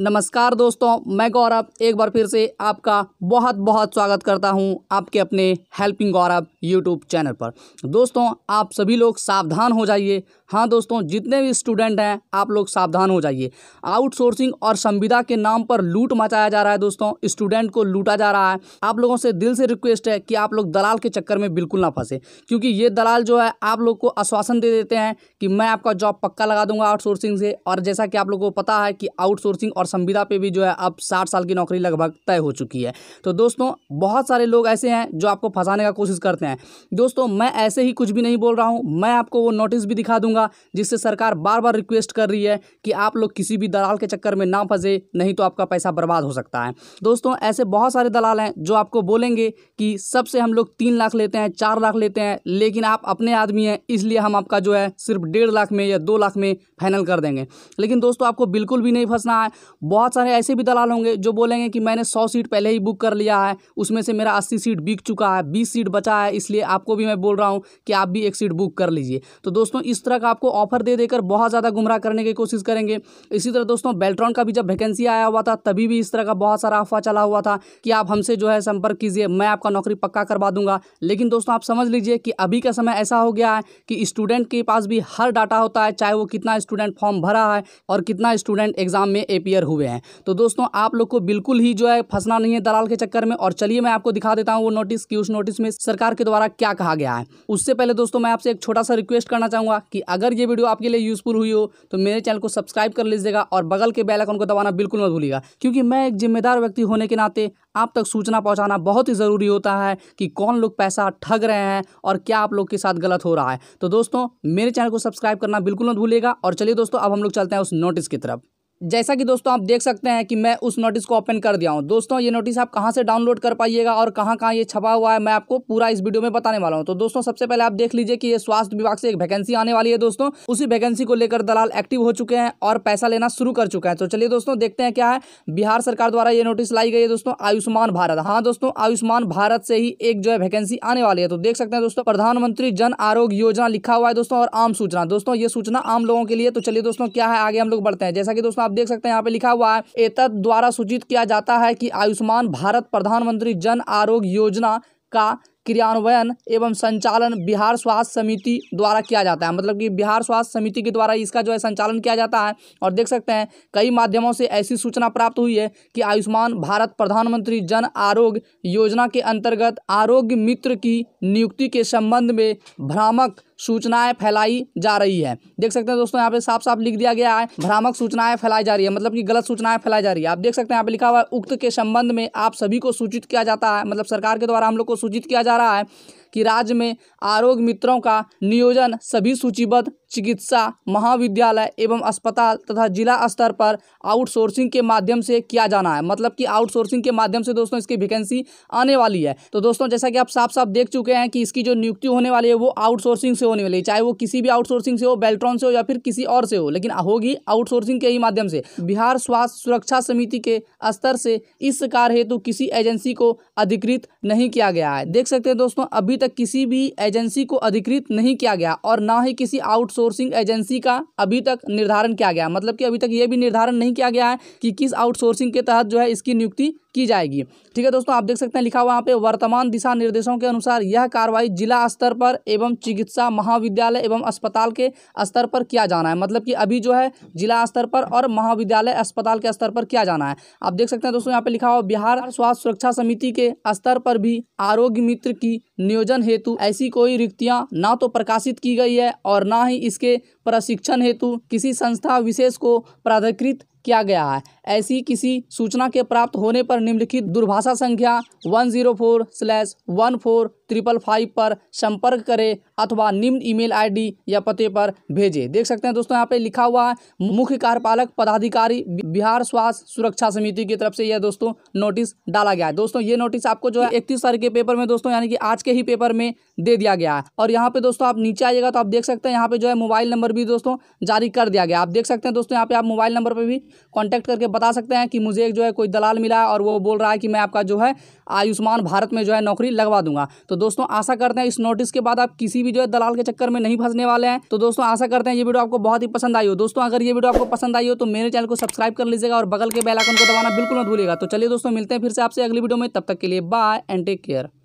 नमस्कार दोस्तों मैं गौरव एक बार फिर से आपका बहुत बहुत स्वागत करता हूं आपके अपने हेल्पिंग गौरव यूट्यूब चैनल पर दोस्तों आप सभी लोग सावधान हो जाइए हाँ दोस्तों जितने भी स्टूडेंट हैं आप लोग सावधान हो जाइए आउटसोर्सिंग और संविदा के नाम पर लूट मचाया जा रहा है दोस्तों स्टूडेंट को लूटा जा रहा है आप लोगों से दिल से रिक्वेस्ट है कि आप लोग दलाल के चक्कर में बिल्कुल ना फंसे क्योंकि ये दलाल जो है आप लोग को आश्वासन दे देते हैं कि मैं आपका जॉब पक्का लगा दूंगा आउटसोर्सिंग से और जैसा कि आप लोग को पता है कि आउटसोर्सिंग और संविदा पे भी जो है अब साठ साल की नौकरी लगभग तय हो चुकी है तो दोस्तों बहुत सारे लोग ऐसे हैं जो आपको फंसाने का कोशिश करते हैं दोस्तों मैं ऐसे ही कुछ भी नहीं बोल रहा हूँ मैं आपको वो नोटिस भी दिखा दूंगा जिससे सरकार बार बार रिक्वेस्ट कर रही है कि आप लोग किसी भी दलाल के चक्कर में ना फंसे नहीं तो आपका पैसा बर्बाद हो सकता है दोस्तों ऐसे बहुत सारे दलाल हैं जो आपको बोलेंगे कि सबसे हम लोग तीन लाख लेते हैं चार लाख लेते हैं लेकिन आप अपने आदमी हैं इसलिए हम आपका जो है सिर्फ डेढ़ लाख में या दो लाख में फाइनल कर देंगे लेकिन दोस्तों आपको बिल्कुल भी नहीं फंसना है बहुत सारे ऐसे भी दलाल होंगे जो बोलेंगे कि मैंने सौ सीट पहले ही बुक कर लिया है उसमें से मेरा अस्सी सीट बिक चुका है बीस सीट बचा है इसलिए आपको भी मैं बोल रहा हूँ कि आप भी एक सीट बुक कर लीजिए तो दोस्तों इस तरह का आपको ऑफर दे देकर बहुत ज़्यादा गुमराह करने की कोशिश करेंगे इसी तरह दोस्तों बेल्ट्रॉन का भी जब वैकेंसी आया हुआ था तभी भी इस तरह का बहुत सारा अफवाह चला हुआ था कि आप हमसे जो है संपर्क कीजिए मैं आपका नौकरी पक्का करवा दूंगा लेकिन दोस्तों आप समझ लीजिए कि अभी का समय ऐसा हो गया है कि स्टूडेंट के पास भी हर डाटा होता है चाहे वो कितना स्टूडेंट फॉर्म भरा है और कितना स्टूडेंट एग्जाम में एपियर हुए हैं तो दोस्तों आप लोग को बिल्कुल ही जो है फंसना नहीं है दलाल के चक्कर में और चलिए मैं आपको दिखा देता हूँ वो नोटिस कि उस नोटिस में सरकार के द्वारा क्या कहा गया है उससे पहले दोस्तों मैं आपसे एक छोटा सा रिक्वेस्ट करना चाहूंगा कि अगर ये वीडियो आपके लिए यूजफुल हुई हो तो मेरे चैनल को सब्सक्राइब कर लीजिएगा और बगल के बैलक को दबाना बिल्कुल मत भूलिएगा क्योंकि मैं एक जिम्मेदार व्यक्ति होने के नाते आप तक सूचना पहुंचाना बहुत ही ज़रूरी होता है कि कौन लोग पैसा ठग रहे हैं और क्या आप लोग के साथ गलत हो रहा है तो दोस्तों मेरे चैनल को सब्सक्राइब करना बिल्कुल मत भूलिएगा और चलिए दोस्तों अब हम लोग चलते हैं उस नोटिस की तरफ जैसा कि दोस्तों आप देख सकते हैं कि मैं उस नोटिस को ओपन कर दिया हूँ दोस्तों ये नोटिस आप कहां से डाउनलोड कर पाइएगा और कहाँ कहां ये छपा हुआ है मैं आपको पूरा इस वीडियो में बताने वाला हूँ तो दोस्तों सबसे पहले आप देख लीजिए कि ये स्वास्थ्य विभाग से एक वैकेंसी आने वाली है दोस्तों उसी वैकेंसी को लेकर दलाल एक्टिव हो चुके हैं और पैसा लेना शुरू कर चुके हैं तो चलिए दोस्तों देखते हैं क्या है बिहार सरकार द्वारा ये नोटिस लाई गई है दोस्तों आयुष्मान भारत हाँ दोस्तों आयुष्मान भारत से ही एक जो है वैकेंसी आने वाली है तो देख सकते हैं दोस्तों प्रधानमंत्री जन आरोग्य योजना लिखा हुआ है दोस्तों और आम सूचना दोस्तों ये सूचना आम लोगों के लिए तो चलिए दोस्तों क्या है आगे हम लोग बढ़ते हैं जैसा कि दोस्तों आप देख सकते हैं यहाँ पे लिखा हुआ है एतद द्वारा सूचित किया जाता है कि आयुष्मान भारत प्रधानमंत्री जन आरोग्य योजना का क्रियान्वयन एवं संचालन बिहार स्वास्थ्य समिति द्वारा किया जाता है मतलब कि बिहार स्वास्थ्य समिति के द्वारा इसका जो है संचालन किया जाता है और देख सकते हैं कई माध्यमों से ऐसी सूचना प्राप्त हुई है कि आयुष्मान भारत प्रधानमंत्री जन आरोग्य योजना के अंतर्गत आरोग्य मित्र की नियुक्ति के संबंध में भ्रामक सूचनाएं फैलाई जा रही है देख सकते हैं दोस्तों यहाँ पे साफ साफ लिख दिया गया है भ्रामक सूचनाएं फैलाई जा रही है मतलब कि गलत सूचनाएं फैलाई जा रही है आप देख सकते हैं यहाँ पे लिखा हुआ है उक्त के संबंध में आप सभी को सूचित किया जाता है मतलब सरकार के द्वारा हम लोग को सूचित किया जा रहा है कि राज्य में आरोग्य मित्रों का नियोजन सभी सूचीबद्ध चिकित्सा महाविद्यालय एवं अस्पताल तथा जिला स्तर पर आउटसोर्सिंग के माध्यम से किया जाना है मतलब कि आउटसोर्सिंग के माध्यम से दोस्तों इसकी वैकेंसी आने वाली है तो दोस्तों जैसा कि आप साफ साफ देख चुके हैं कि इसकी जो नियुक्ति होने वाली है वो आउटसोर्सिंग से होने वाली चाहे वो किसी भी आउटसोर्सिंग से हो बेल्ट्रॉन से हो या फिर किसी और से हो लेकिन होगी आउटसोर्सिंग के ही माध्यम से बिहार स्वास्थ्य सुरक्षा समिति के स्तर से इस कार्य हेतु तो किसी एजेंसी को अधिकृत नहीं किया गया है देख सकते हैं दोस्तों अभी तक किसी भी एजेंसी को अधिकृत नहीं किया गया और ना ही किसी आउटसोर्सिंग एजेंसी का अभी तक निर्धारण किया गया मतलब कि अभी तक यह भी निर्धारण नहीं किया गया है कि किस आउटसोर्सिंग के तहत जो है इसकी नियुक्ति की जाएगी ठीक है दोस्तों आप देख सकते हैं लिखा हुआ यहाँ पे वर्तमान दिशा निर्देशों के अनुसार यह कार्रवाई जिला स्तर पर एवं चिकित्सा महाविद्यालय एवं अस्पताल के स्तर पर किया जाना है मतलब कि अभी जो है जिला स्तर पर और महाविद्यालय अस्पताल के स्तर पर किया जाना है आप देख सकते हैं दोस्तों यहाँ पे लिखा हुआ बिहार स्वास्थ्य सुरक्षा समिति के स्तर पर भी आरोग्य मित्र की नियोजन हेतु ऐसी कोई रिक्तियाँ ना तो प्रकाशित की गई है और ना ही इसके प्रशिक्षण हेतु किसी संस्था विशेष को प्राधिकृत किया गया है ऐसी किसी सूचना के प्राप्त होने पर निम्नलिखित दूरभाषा संख्या one zero four slash one four triple five पर संपर्क करें अथवा निम्न ईमेल आईडी या पते पर भेजें देख सकते हैं दोस्तों यहाँ पे लिखा हुआ है मुख्य कार्यपालक पदाधिकारी बिहार स्वास्थ्य सुरक्षा समिति की तरफ से यह दोस्तों नोटिस डाला गया है दोस्तों ये नोटिस आपको जो है इकतीस तारीख के पेपर में दोस्तों यानी कि आज के ही पेपर में दे दिया गया है और यहाँ पे दोस्तों आप नीचे आइएगा तो आप देख सकते हैं यहाँ पे जो है मोबाइल नंबर भी दोस्तों जारी कर दिया गया आप देख सकते हैं दोस्तों यहाँ पे आप मोबाइल नंबर पर भी कॉन्टैक्ट करके बता सकते हैं कि मुझे एक जो है कोई दलाल मिला है और वो बोल रहा है कि मैं आपका जो है आयुष्मान भारत में जो है नौकरी लगवा दूंगा तो दोस्तों आशा करते हैं इस नोटिस के बाद आप किसी भी जो है दलाल के चक्कर में नहीं फंसने वाले हैं तो दोस्तों आशा करते हैं ये वीडियो आपको बहुत ही पसंद आई हो दोस्तों अगर ये वीडियो आपको पसंद आई हो तो मेरे चैनल को सब्सक्राइब कर लीजिएगा और बगल के बेलाइकन को दबाना बिल्कुल मत भूलेगा तो चलिए दोस्तों मिलते हैं फिर से आपसे अगली वीडियो में तब तक के लिए बाय एंड टेक केयर